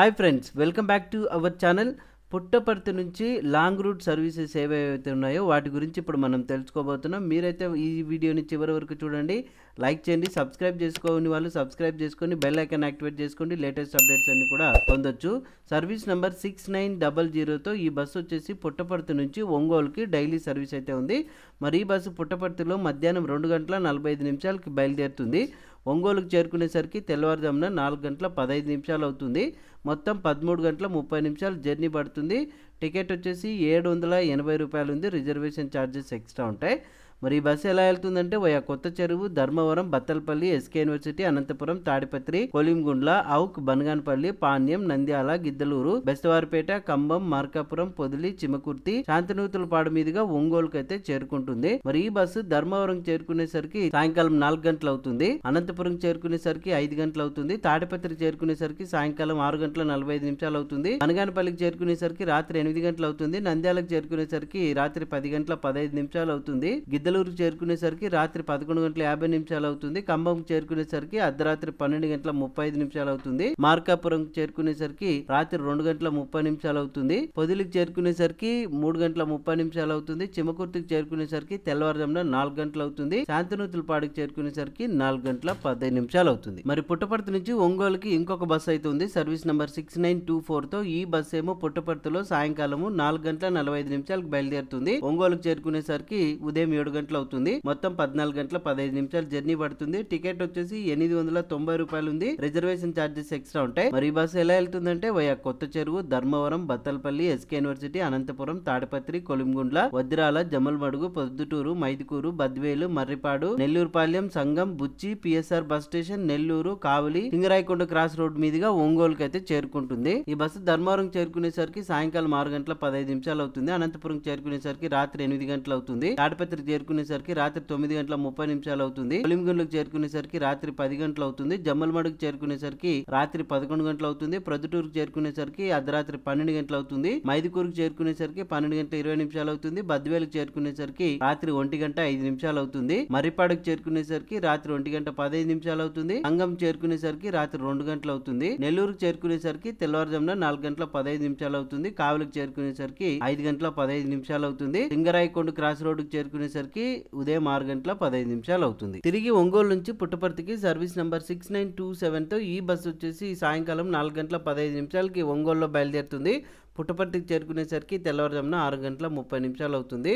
hi friends welcome back to our channel Puttaparthi నుంచి long route services ఏవైతే ఉన్నాయో వాటి గురించి ఇప్పుడు మనం తెలుసుకోబోతున్నాం మీరైతే ఈ వీడియోని చివరి వరకు చూడండి లైక్ చేయండి సబ్స్క్రైబ్ చేసుకోని వాళ్ళు సబ్స్క్రైబ్ చేసుకొని బెల్ ఐకాన్ యాక్టివేట్ చేసుకోండి లేటెస్ట్ అప్డేట్స్ అన్ని కూడా పొందొచ్చు service number six nine double జీరోతో ఈ బస్సు వచ్చేసి పుట్టపర్తి నుంచి ఒంగోలుకి డైలీ సర్వీస్ అయితే ఉంది మరి ఈ బస్సు పుట్టపర్తిలో మధ్యాహ్నం రెండు గంటల నలభై ఐదు నిమిషాలకి బయలుదేరుతుంది ఒంగోలుకు చేరుకునేసరికి తెల్లవారుజామున నాలుగు గంటల పదహైదు నిమిషాలు అవుతుంది మొత్తం పదమూడు గంటల ముప్పై నిమిషాలు జర్నీ పడుతుంది టికెట్ వచ్చేసి ఏడు వందల ఎనభై రూపాయలు ఉంది రిజర్వేషన్ ఛార్జెస్ ఎక్స్ట్రా ఉంటాయి మరి ఈ బస్సు ఎలా వెళ్తుందంటే via Kotha Cheruvu Dharmavaram Bathalapalli S K university Anantapur Tadipatri Kolimigundla Owk Banaganapalli Panyam Nandyal Giddalur Bestavaripeta Cumbum Markapur Podili Chimakurthi Santhanuthalapadu మీదుగా ఒంగోలుకు అయితే చేరుకుంటుంది మరి ఈ బస్సు ధర్మవరం చేరుకునేసరికి సాయంకాలం నాలుగు గంటలు అవుతుంది అనంతపురం చేరుకునేసరికి ఐదు గంటలు అవుతుంది తాడిపత్రి చేరుకునేసరికి సాయంకాలం ఆరు గంటల నలభై నిమిషాలు అవుతుంది బనగానపల్లికి చేరుకునేసరికి రాత్రి ఎనిమిది గంటలు అవుతుంది నంద్యాలకు చేరుకునేసరికి రాత్రి పది గంటల పదహైదు నిమిషాలు అవుతుంది గిద్ద పెద్దలూరుకు చేరుకునేసరికి రాత్రి పదకొండు గంటల యాభై నిమిషాలు అవుతుంది ఖమ్మం చేరుకునేసరికి అర్ధరాత్రి పన్నెండు గంటల ముప్పై ఐదు నిమిషాలు అవుతుంది మార్కాపురం చేరుకునేసరికి రాత్రి రెండు గంటల ముప్పై నిమిషాలు అవుతుంది పొదిలికి చేరుకునేసరికి మూడు గంటల ముప్పై నిమిషాలు అవుతుంది చిమకుర్తికి చేరుకునేసరికి తెల్లవారుజామున నాలుగు గంటలు అవుతుంది శాంతినూతులపాడుకు చేరుకునేసరికి నాలుగు గంటల పదహైదు నిమిషాలు అవుతుంది మరి పుట్టపర్తి నుంచి ఒంగోలుకి ఇంకొక బస్సు అయితే ఉంది service number six nine two తో ఈ బస్సు ఏమో పుట్టపర్తిలో సాయంకాలము నాలుగు గంటల నలభై ఐదు నిమిషాలకు బయలుదేరుతుంది ఒంగోలుకు చేరుకునేసరికి ఉదయం ఏడు గంటలు అవుతుంది మొత్తం పద్నాలుగు గంటల పదహైదు నిమిషాల జర్నీ పడుతుంది టికెట్ వచ్చేసి ఎనిమిది వందల తొంభై రూపాయలు ఉంది రిజర్వేషన్ ఛార్జెస్ ఎక్స్ట్రా ఉంటాయి మరి బస్సు ఎలా వెళ్తుందంటే via Kotha Cheruvu Dharmavaram Bathalapalli S K university Anantapur Tadipatri Kolimigundla Vadrala Jammalamadugu Proddatur Mydukur Badvel Marripadu Nellurupalem Sangam Buchi P S R bus station Nellore Kavali Singarayakonda cross road మీదుగా ఒంగోలుకి అయితే చేరుకుంటుంది ఈ బస్సు ధర్మవరం చేరుకునేసరికి సాయంకాలం ఆరు గంటల పదహైదు నిమిషాలు అవుతుంది అనంతపురం చేరుకునేసరికి రాత్రి ఎనిమిది గంటలు అవుతుంది తాడపత్రి చేరుకు చేరుకునేసరికి రాత్రి తొమ్మిది గంటల ముప్పై నిమిషాలు అవుతుంది పొలిమిగుండ్లకు చేరుకునేసరికి రాత్రి పది గంటలు అవుతుంది జమ్మలమడుకు చేరుకునేసరికి రాత్రి పదకొండు గంటలు అవుతుంది ప్రొద్దుటూరుకు చేరుకునేసరికి అర్ధరాత్రి పన్నెండు గంటలు అవుతుంది మైదుకూరుకు చేరుకునేసరికి పన్నెండు గంటల ఇరవై నిమిషాలు అవుతుంది బద్వేలకు చేరుకునేసరికి రాత్రి ఒంటి గంట ఐదు నిమిషాలు అవుతుంది మర్రిపాడుకు చేరుకునేసరికి రాత్రి ఒంటి గంట పదహైదు నిమిషాలు అవుతుంది సంగం చేరుకునేసరికి రాత్రి రెండు గంటలు అవుతుంది నెల్లూరుకు చేరుకునేసరికి తెల్లవారుజామున నాలుగు గంటల పదహైదు నిమిషాలు అవుతుంది కావలికి చేరుకునేసరికి ఐదు గంటల పదహైదు నిమిషాలు అవుతుంది సింగరాయకొండ క్రాస్ రోడ్డుకు చేరుకునేసరికి కి ఉదయం ఆరు గంటల పదహైదు నిమిషాలు అవుతుంది తిరిగి ఒంగోలు నుంచి పుట్టపర్తికి service number six nine two సెవెన్తో ఈ బస్సు వచ్చేసి సాయంకాలం నాలుగు గంటల పదహైదు నిమిషాలకి ఒంగోలులో బయలుదేరుతుంది పుట్టపర్తికి చేరుకునేసరికి తెల్లవారుజామున ఆరు గంటల ముప్పై నిమిషాలు అవుతుంది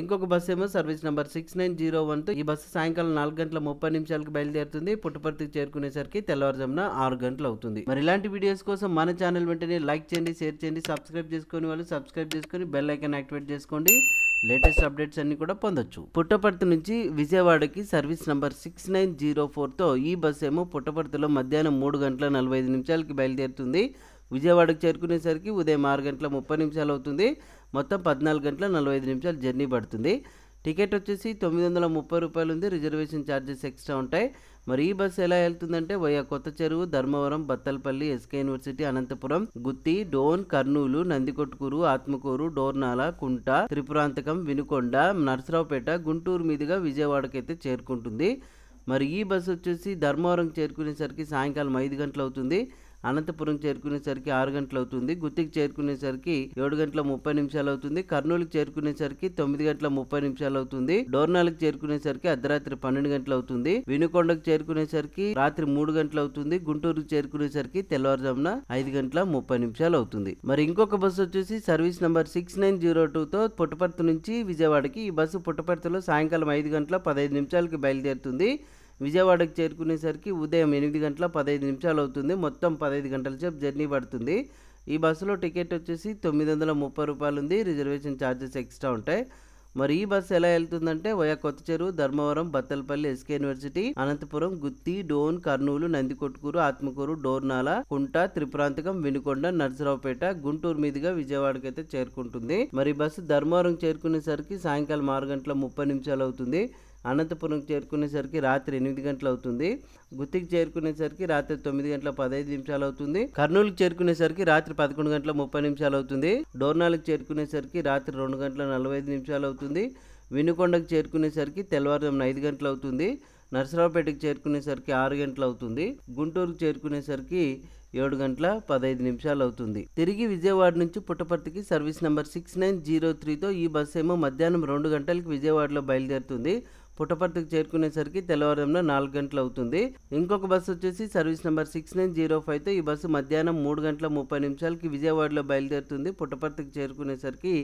ఇంకొక బస్సు ఏమో service number six nine zero వన్తో ఈ బస్సు సాయంకాలం నాలుగు గంటల ముప్పై నిమిషాలకు బయలుదేరుతుంది పుట్టపర్తికి చేరుకునేసరికి తెల్లవారుజామున ఆరు గంటలు అవుతుంది మరి ఇలాంటి వీడియోస్ కోసం మన ఛానల్ వెంటనే లైక్ చేయండి షేర్ చేయండి సబ్స్క్రైబ్ చేసుకుని వాళ్ళు సబ్స్క్రైబ్ చేసుకొని బెల్ ఐకాన్ యాక్టివేట్ చేసుకోండి లేటెస్ట్ అప్డేట్స్ అన్ని కూడా పొందొచ్చు పుట్టపర్తి నుంచి విజయవాడకి service number six nine zero ఫోర్తో ఈ బస్ ఏమో పుట్టపర్తిలో మధ్యాహ్నం మూడు గంటల నలభై ఐదు నిమిషాలకి బయలుదేరుతుంది విజయవాడకు చేరుకునేసరికి ఉదయం ఆరు గంటల ముప్పై నిమిషాలు అవుతుంది మొత్తం పద్నాలుగు గంటల నలభై ఐదు నిమిషాలు జర్నీ పడుతుంది టికెట్ వచ్చేసి తొమ్మిది వందల ముప్పై రూపాయలు ఉంది రిజర్వేషన్ ఛార్జెస్ ఎక్స్ట్రా ఉంటాయి మరి ఈ బస్సు ఎలా వెళ్తుందంటే via Kotha Cheruvu Dharmavaram Bathalapalli S K university Anantapur Gooty Dhone Kurnool Nandikotkur Atmakur Dornala Kunta Tripuranthakam Vinukonda Narasaraopet Guntur మీదుగా విజయవాడకైతే చేరుకుంటుంది మరి ఈ బస్సు వచ్చేసి ధర్మవరం చేరుకునేసరికి సాయంకాలం ఐదు గంటలు అవుతుంది అనంతపురం చేరుకునేసరికి ఆరు గంటలు అవుతుంది గుత్తికి చేరుకునేసరికి ఏడు గంటల ముప్పై నిమిషాలు అవుతుంది కర్నూలుకి చేరుకునేసరికి తొమ్మిది గంటల ముప్పై నిమిషాలు అవుతుంది డోర్నాలకు చేరుకునేసరికి అర్ధరాత్రి పన్నెండు గంటలు అవుతుంది వినుకొండకు చేరుకునేసరికి రాత్రి మూడు గంటలు అవుతుంది గుంటూరుకు చేరుకునేసరికి తెల్లవారుజామున ఐదు గంటల ముప్పై నిమిషాలు అవుతుంది మరి ఇంకొక బస్సు వచ్చేసి service number six nine zero టూతో పుట్టపర్తి నుంచి విజయవాడకి ఈ బస్సు పుట్టపర్తిలో సాయంకాలం ఐదు గంటల పదహైదు నిమిషాలకి బయలుదేరుతుంది విజయవాడకు చేరుకునేసరికి ఉదయం ఎనిమిది గంటల పదహైదు నిమిషాలు అవుతుంది మొత్తం పదహైదు గంటల సేపు జర్నీ పడుతుంది ఈ బస్సులో టికెట్ వచ్చేసి తొమ్మిది వందల ముప్పై రూపాయలు ఉంది రిజర్వేషన్ ఛార్జెస్ ఎక్స్ట్రా ఉంటాయి మరి ఈ బస్సు ఎలా వెళ్తుందంటే via Kotha Cheruvu Dharmavaram Bathalapalli S K university Anantapur Gooty Dhone Kurnool Nandikotkur Atmakur Dornala Kunta Tripuranthakam Vinukonda Narasaraopet Guntur మీదుగా విజయవాడకైతే చేరుకుంటుంది మరి బస్సు ధర్మవరం చేరుకునేసరికి సాయంకాలం ఆరు గంటల ముప్పై నిమిషాలు అవుతుంది అనంతపురం చేరుకునేసరికి రాత్రి ఎనిమిది గంటలు అవుతుంది గుత్తికి చేరుకునేసరికి రాత్రి తొమ్మిది గంటల పదహైదు నిమిషాలు అవుతుంది కర్నూలుకి చేరుకునేసరికి రాత్రి పదకొండు గంటల ముప్పై నిమిషాలు అవుతుంది డోర్నాలకు చేరుకునేసరికి రాత్రి రెండు గంటల నలభై ఐదు నిమిషాలు అవుతుంది వినుకొండకు చేరుకునేసరికి తెల్లవారుజామున ఐదు గంటలు అవుతుంది నర్సరావుపేటకు చేరుకునేసరికి ఆరు గంటలు అవుతుంది గుంటూరుకు చేరుకునేసరికి ఏడు గంటల పదహైదు నిమిషాలు అవుతుంది తిరిగి విజయవాడ నుంచి పుట్టపర్తికి service number six nine zero త్రీతో ఈ బస్సు ఏమో మధ్యాహ్నం రెండు గంటలకు విజయవాడలో బయలుదేరుతుంది పుట్టపర్తికి చేరుకునేసరికి తెల్లవారుజామున నాలుగు గంటలు అవుతుంది ఇంకొక బస్సు వచ్చేసి service number six nine zero ఫైవ్తో ఈ బస్సు మధ్యాహ్నం మూడు గంటల ముప్పై నిమిషాలకి విజయవాడలో బయలుదేరుతుంది పుట్టపర్తికి చేరుకునేసరికి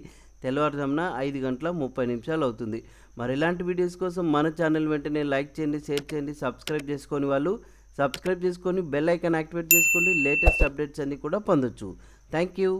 తెల్లవారుజామున ఐదు గంటల ముప్పై నిమిషాలు అవుతుంది మరి ఇలాంటి వీడియోస్ కోసం మన ఛానల్ వెంటనే లైక్ చేయండి షేర్ చేయండి సబ్స్క్రైబ్ చేసుకొని వాళ్ళు సబ్స్క్రైబ్ చేసుకొని బెల్ ఐకాన్ యాక్టివేట్ చేసుకోండి లేటెస్ట్ అప్డేట్స్ అన్నీ కూడా పొందొచ్చు థ్యాంక్ యూ